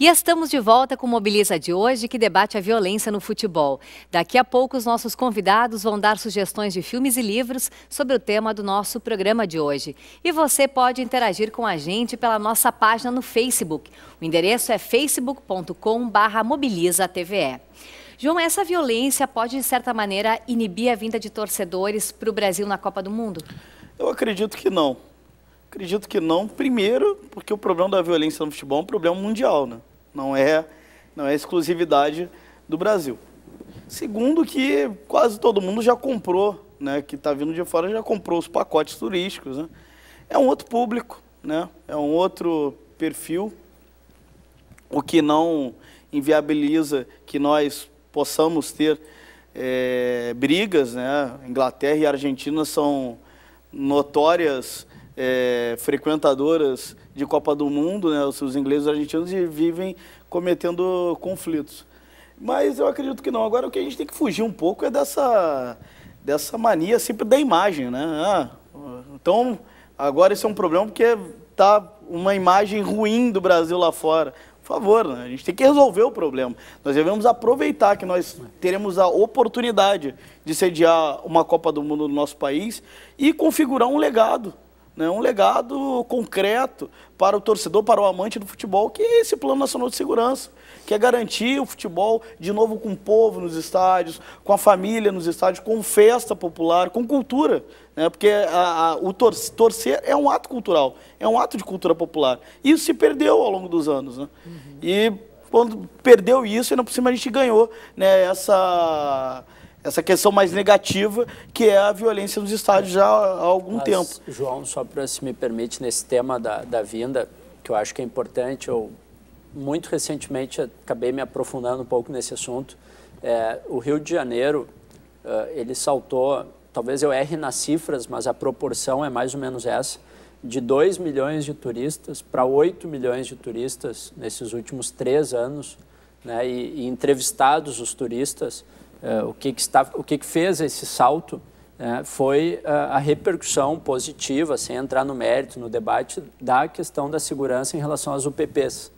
E estamos de volta com Mobiliza de hoje, que debate a violência no futebol. Daqui a pouco, os nossos convidados vão dar sugestões de filmes e livros sobre o tema do nosso programa de hoje. E você pode interagir com a gente pela nossa página no Facebook. O endereço é facebook.com.br mobilizatve. João, essa violência pode, de certa maneira, inibir a vinda de torcedores para o Brasil na Copa do Mundo? Eu acredito que não. Acredito que não. Primeiro, porque o problema da violência no futebol é um problema mundial, né? Não é, não é exclusividade do Brasil. Segundo que quase todo mundo já comprou, né, que está vindo de fora já comprou os pacotes turísticos, né? É um outro público, né? É um outro perfil, o que não inviabiliza que nós possamos ter é, brigas, né? Inglaterra e Argentina são notórias é, frequentadoras de Copa do Mundo, né, os ingleses e argentinos, e vivem cometendo conflitos. Mas eu acredito que não. Agora o que a gente tem que fugir um pouco é dessa, dessa mania sempre da imagem, né? Ah, então, agora isso é um problema porque tá uma imagem ruim do Brasil lá fora. Por favor, né? a gente tem que resolver o problema. Nós devemos aproveitar que nós teremos a oportunidade de sediar uma Copa do Mundo no nosso país e configurar um legado né, um legado concreto para o torcedor, para o amante do futebol, que é esse Plano Nacional de Segurança, que é garantir o futebol de novo com o povo nos estádios, com a família nos estádios, com festa popular, com cultura. Né, porque a, a, o tor torcer é um ato cultural, é um ato de cultura popular. E isso se perdeu ao longo dos anos. Né? Uhum. E quando perdeu isso, ainda por cima a gente ganhou né, essa essa questão mais negativa que é a violência nos estádios já há algum Mas, tempo. João, só para se me permite, nesse tema da, da vinda, que eu acho que é importante, eu muito recentemente acabei me aprofundando um pouco nesse assunto. É, o Rio de Janeiro, uh, ele saltou, talvez eu erre nas cifras, mas a proporção é mais ou menos essa, de 2 milhões de turistas para 8 milhões de turistas nesses últimos três anos, né, e, e entrevistados os turistas, eh, o que, que, está, o que, que fez esse salto né, foi a, eh, a repercussão positiva, sem entrar no mérito, no debate, da questão da segurança em relação às UPPs.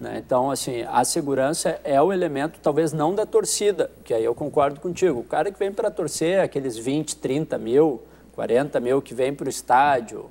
Né? Então, assim, a segurança é o elemento, talvez não da torcida, que aí eu concordo contigo. O cara que vem para torcer, aqueles 20, 30 mil, 40 mil que vem para o estádio,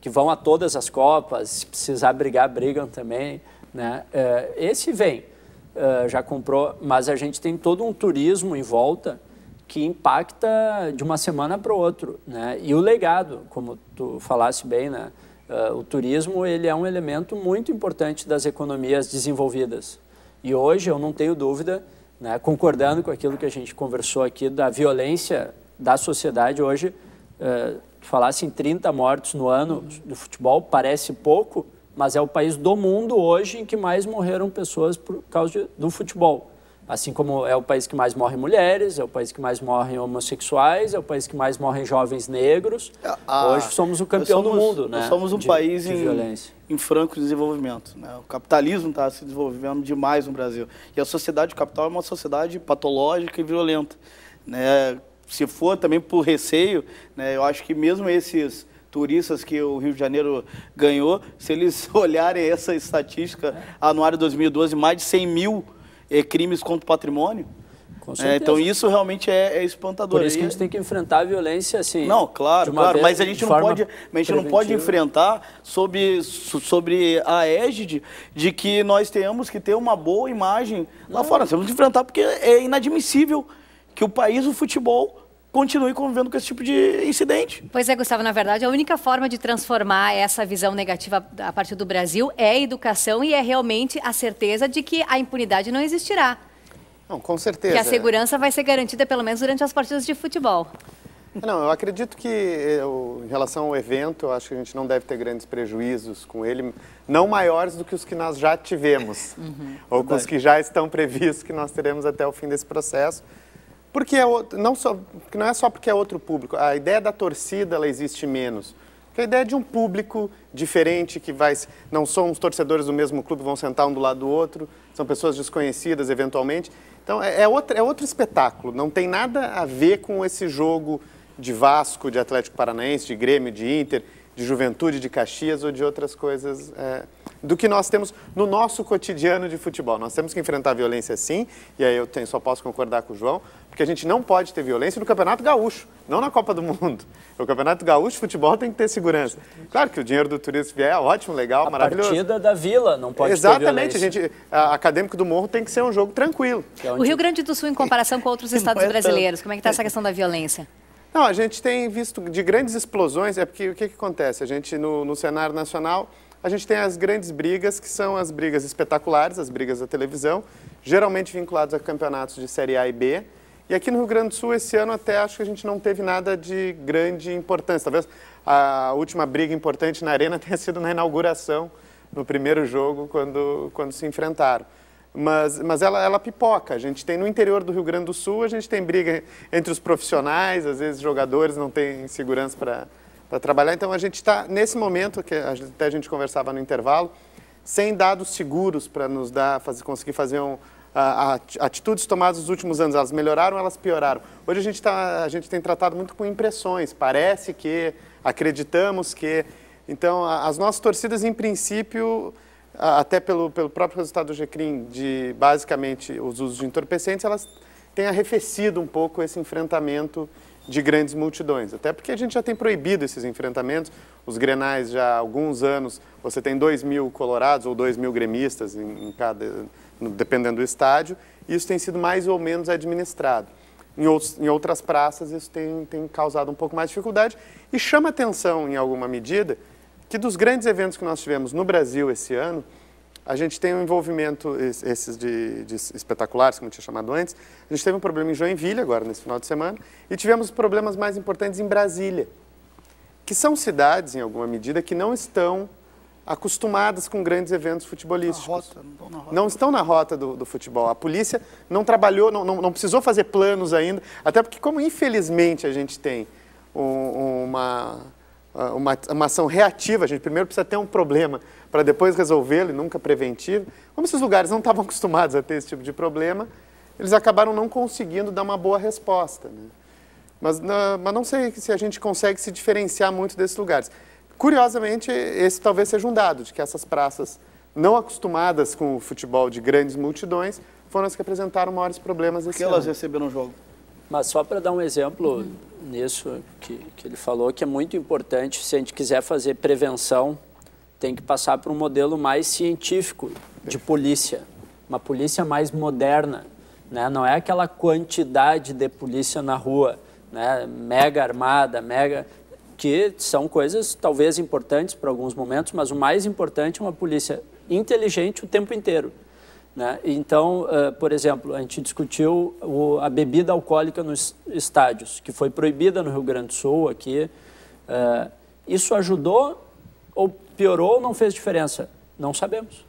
que vão a todas as Copas, se precisar brigar, brigam também. Né? Eh, esse vem. Ah, já comprou, mas a gente tem todo um turismo em volta que impacta de uma semana para outra, né? E o legado, como tu falasse bem, né? Uh, o turismo ele é um elemento muito importante das economias desenvolvidas. E hoje eu não tenho dúvida, né, concordando com aquilo que a gente conversou aqui da violência da sociedade hoje, ah, uh, falasse em 30 mortos no ano do futebol parece pouco, mas é o país do mundo hoje em que mais morreram pessoas por causa de, do futebol. Assim como é o país que mais morre mulheres, é o país que mais morrem homossexuais, é o país que mais morrem jovens negros. Ah, ah hoje somos o campeão somos, do mundo, né? somos um de, país de em, em, franco desenvolvimento. Né? O capitalismo está se desenvolvendo demais no Brasil. E a sociedade capital é uma sociedade patológica e violenta. Né? Se for também por receio, né, eu acho que mesmo esses turistas que o Rio de Janeiro ganhou, se eles olharem essa estatística anuário 2012, mais de 100 mil eh, crimes contra o patrimônio. É, então isso realmente é, é, espantador. Por isso que a gente tem que enfrentar a violência assim. Não, claro, claro. Vez, mas a gente não pode, a gente não pode enfrentar sobre, sobre a égide de que nós tenhamos que ter uma boa imagem lá não. fora. Nós temos que enfrentar porque é inadmissível que o país, o futebol, continue convivendo com esse tipo de incidente. Pois é, Gustavo, na verdade, a única forma de transformar essa visão negativa a partir do Brasil é a educação e é realmente a certeza de que a impunidade não existirá. Não, com certeza. Que a segurança vai ser garantida, pelo menos durante as partidas de futebol. Não, eu acredito que, eu, eh, em relação ao evento, eu acho que a gente não deve ter grandes prejuízos com ele, não maiores do que os que nós já tivemos, uhum, ou verdade. com os que já estão previstos que nós teremos até o fim desse processo. Porque é outro, não, só, não é só porque é outro público. A ideia da torcida ela existe menos. Porque a ideia é de um público diferente que vai. Não são os torcedores do mesmo clube, vão sentar um do lado do outro, são pessoas desconhecidas eventualmente. Então é, é, outro, é outro espetáculo. Não tem nada a ver com esse jogo de Vasco, de Atlético Paranaense, de Grêmio, de Inter de juventude de Caxias ou de outras coisas é, do que nós temos no nosso cotidiano de futebol. Nós temos que enfrentar a violência sim, e aí eu tenho, só posso concordar com o João, porque a gente não pode ter violência no Campeonato Gaúcho, não na Copa do Mundo. O Campeonato Gaúcho, de futebol tem que ter segurança. Claro que o dinheiro do turismo vier é ótimo, legal, a maravilhoso. A partida da Vila não pode Exatamente, ter violência. a gente, a Acadêmico do Morro tem que ser um jogo tranquilo. É onde... O Rio Grande do Sul, em comparação com outros estados é, brasileiros, como é que está essa questão da violência? Não, a gente tem visto de grandes explosões, é porque o que, que acontece? A gente, no, no cenário nacional, a gente tem as grandes brigas, que são as brigas espetaculares, as brigas da televisão, geralmente vinculadas a campeonatos de Série A e B, e aqui no Rio Grande do Sul, esse ano até acho que a gente não teve nada de grande importância. Talvez a última briga importante na Arena tenha sido na inauguração, no primeiro jogo, quando, quando se enfrentaram mas, mas ela, ela pipoca. A gente tem no interior do Rio Grande do Sul, a gente tem briga entre os profissionais, às vezes jogadores não têm segurança para trabalhar. Então a gente está, nesse momento, que a, até a gente conversava no intervalo, sem dados seguros para nos dar, fazer, conseguir fazer um, atitudes tomadas nos últimos anos. Elas melhoraram, elas pioraram. Hoje a gente, tá, a gente tem tratado muito com impressões. Parece que, acreditamos que. Então, as nossas torcidas, em princípio, até pelo, pelo próprio resultado do GCRIM, de basicamente os usos de entorpecentes, elas têm arrefecido um pouco esse enfrentamento de grandes multidões. Até porque a gente já tem proibido esses enfrentamentos. Os grenais, já há alguns anos, você tem 2 mil colorados ou 2 mil gremistas, em, em cada, dependendo do estádio, e isso tem sido mais ou menos administrado. Em, outros, em outras praças, isso tem, tem causado um pouco mais de dificuldade e chama atenção, em alguma medida, que dos grandes eventos que nós tivemos no Brasil esse ano, a gente tem um envolvimento, esses de, de espetaculares, como tinha chamado antes, a gente teve um problema em Joinville agora, nesse final de semana, e tivemos problemas mais importantes em Brasília, que são cidades, em alguma medida, que não estão acostumadas com grandes eventos futebolísticos. Rota, não, estão não, estão na rota do, do, futebol. A polícia não trabalhou, não, não, não, precisou fazer planos ainda, até porque, como infelizmente a gente tem um, uma ah, uma, uma ação reativa, a gente primeiro precisa ter um problema para depois resolvê-lo e nunca preventivo. Como esses lugares não estavam acostumados a ter esse tipo de problema, eles acabaram não conseguindo dar uma boa resposta. Né? Mas, na, mas não sei se a gente consegue se diferenciar muito desses lugares. Curiosamente, esse talvez seja um dado, de que essas praças não acostumadas com o futebol de grandes multidões foram as que apresentaram maiores problemas esse Porque ano. elas receberam jogo? Mas só para dar um exemplo uhum. nisso que, que ele falou, que é muito importante, se a gente quiser fazer prevenção, tem que passar para um modelo mais científico de polícia, uma polícia mais moderna, né? Não é aquela quantidade de polícia na rua, né? Mega armada, mega que são coisas talvez importantes para alguns momentos, mas o mais importante é uma polícia inteligente o tempo inteiro. Né? Então, uh, por exemplo, a gente discutiu o, a bebida alcoólica nos estádios, que foi proibida no Rio Grande do Sul aqui. Uh, isso ajudou ou piorou ou não fez diferença? Não sabemos.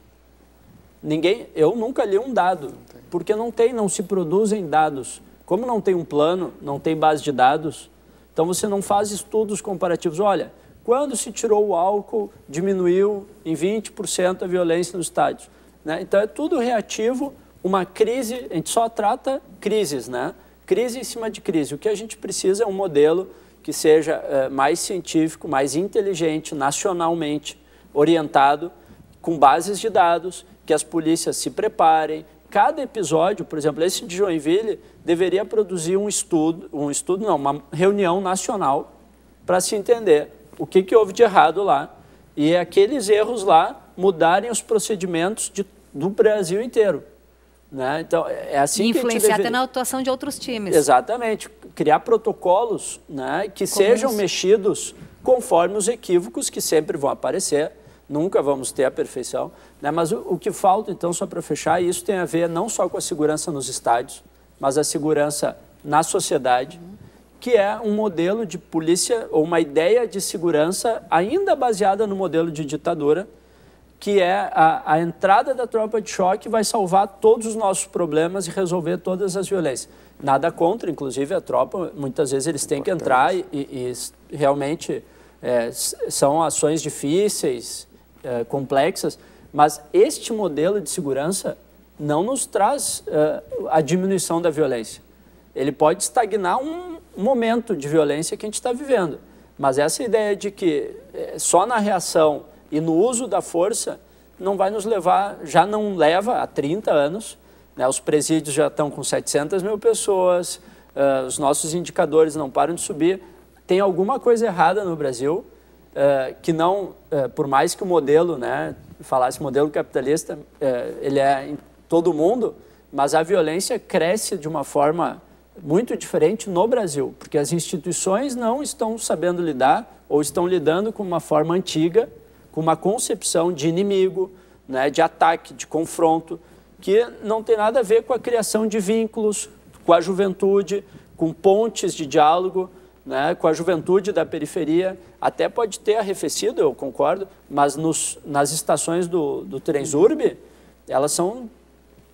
Ninguém, eu nunca li um dado, não porque não tem, não se produzem dados. Como não tem um plano, não tem base de dados, então você não faz estudos comparativos. Olha, quando se tirou o álcool, diminuiu em 20% a violência nos estádios. Né? Então é tudo reativo, uma crise, a gente só trata crises, né? Crise em cima de crise. O que a gente precisa é um modelo que seja é, mais científico, mais inteligente, nacionalmente orientado, com bases de dados, que as polícias se preparem. Cada episódio, por exemplo, esse de Joinville, deveria produzir um estudo, um estudo não, uma reunião nacional para se entender o que, que houve de errado lá. E aqueles erros lá mudarem os procedimentos de, do Brasil inteiro. Né? Então, é, é assim e influenciar até na atuação de outros times. Exatamente. Criar protocolos né, que Como sejam isso? mexidos conforme os equívocos que sempre vão aparecer. Nunca vamos ter a perfeição. Né? Mas o, o que falta, então, só para fechar, isso tem a ver não só com a segurança nos estádios, mas a segurança na sociedade, que é um modelo de polícia ou uma ideia de segurança ainda baseada no modelo de ditadura, que é a, a entrada da tropa de choque vai salvar todos os nossos problemas e resolver todas as violências. Nada contra, inclusive a tropa, muitas vezes eles têm que entrar e, e realmente é, são ações difíceis, é, complexas, mas este modelo de segurança não nos traz é, a diminuição da violência. Ele pode estagnar um momento de violência que a gente está vivendo, mas essa ideia de que é, só na reação e no uso da força, não vai nos levar, já não leva há 30 anos, né, os presídios já estão com 700 mil pessoas, uh, os nossos indicadores não param de subir. Tem alguma coisa errada no Brasil uh, que não, uh, por mais que o modelo, né, falasse modelo capitalista, ele é em todo mundo, mas a violência cresce de uma forma muito diferente no Brasil, porque as instituições não estão sabendo lidar ou estão lidando com uma forma antiga com uma concepção de inimigo, né, de ataque, de confronto, que não tem nada a ver com a criação de vínculos com a juventude, com pontes de diálogo, né, com a juventude da periferia. Até pode ter arrefecido, eu concordo, mas nos, nas estações do, do Transurb, elas são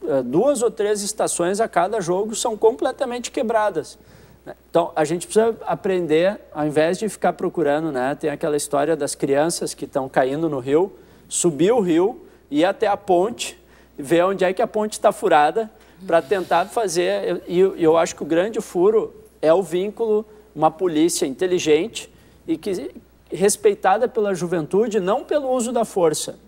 eh, duas ou três estações a cada jogo são completamente quebradas. Né? Então, a gente precisa aprender, ao invés de ficar procurando, né? Tem aquela história das crianças que estão caindo no rio, subir o rio, ir até a ponte, ver onde é que a ponte está furada, para tentar fazer. E eu, acho que o grande furo é o vínculo, uma polícia inteligente e que respeitada pela juventude, não pelo uso da força,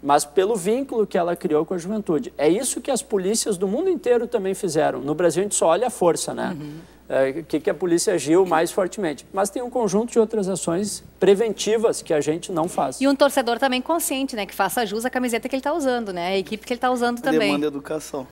mas pelo vínculo que ela criou com a juventude. É isso que as polícias do mundo inteiro também fizeram. No Brasil, a gente só olha a força, né? Uhum é, que, que a polícia agiu mais fortemente. Mas tem um conjunto de outras ações preventivas que a gente não faz. E um torcedor também consciente, né? Que faça jus à camiseta que ele está usando, né? A equipe que ele está usando também. Demanda é educação.